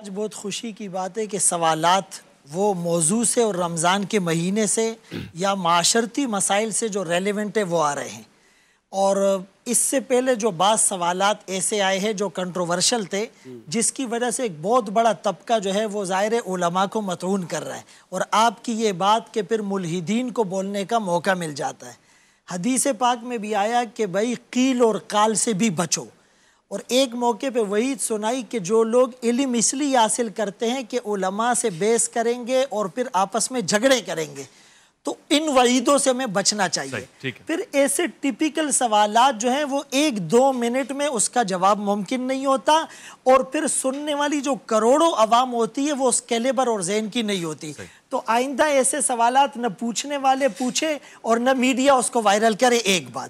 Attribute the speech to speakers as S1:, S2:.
S1: आज बहुत खुशी की बात है कि सवालत वो मौजू से और रमज़ान के महीने से या माशरती मसाइल से जो रेलिवेंट है वो आ रहे हैं और इससे पहले जो बाद सवालत ऐसे आए हैं जो कंट्रोवर्शल थे जिसकी वजह से एक बहुत बड़ा तबका जो है वो ज़ाहिर उलमा को मतून कर रहा है और आपकी ये बात कि फिर मुलहिदीन को बोलने का मौका मिल जाता है हदीस पाक में भी आया कि भाई कील और काल से भी बचो और एक मौके पे वही सुनाई कि जो लोग इलम इसलिए हासिल करते हैं कि उलमा से बेस करेंगे और फिर आपस में झगड़े करेंगे तो इन वहीदों से हमें बचना चाहिए फिर ऐसे टिपिकल सवाल जो हैं वो एक दो मिनट में उसका जवाब मुमकिन नहीं होता और फिर सुनने वाली जो करोड़ों आवाम होती है वो उस कैलेबर और जहन की नहीं होती तो आइंदा ऐसे सवाल न पूछने वाले पूछे और न मीडिया उसको वायरल करे एक बात